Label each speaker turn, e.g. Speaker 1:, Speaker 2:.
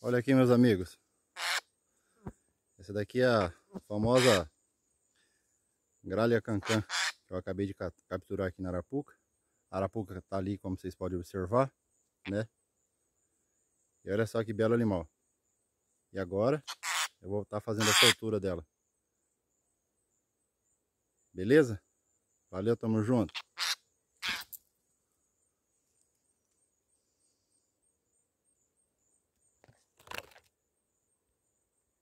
Speaker 1: Olha aqui, meus amigos. Essa daqui é a famosa gralha cancã que eu acabei de capturar aqui na Arapuca. A Arapuca tá ali, como vocês podem observar, né? E olha só que belo animal. E agora eu vou estar tá fazendo a soltura dela. Beleza? Valeu, tamo junto.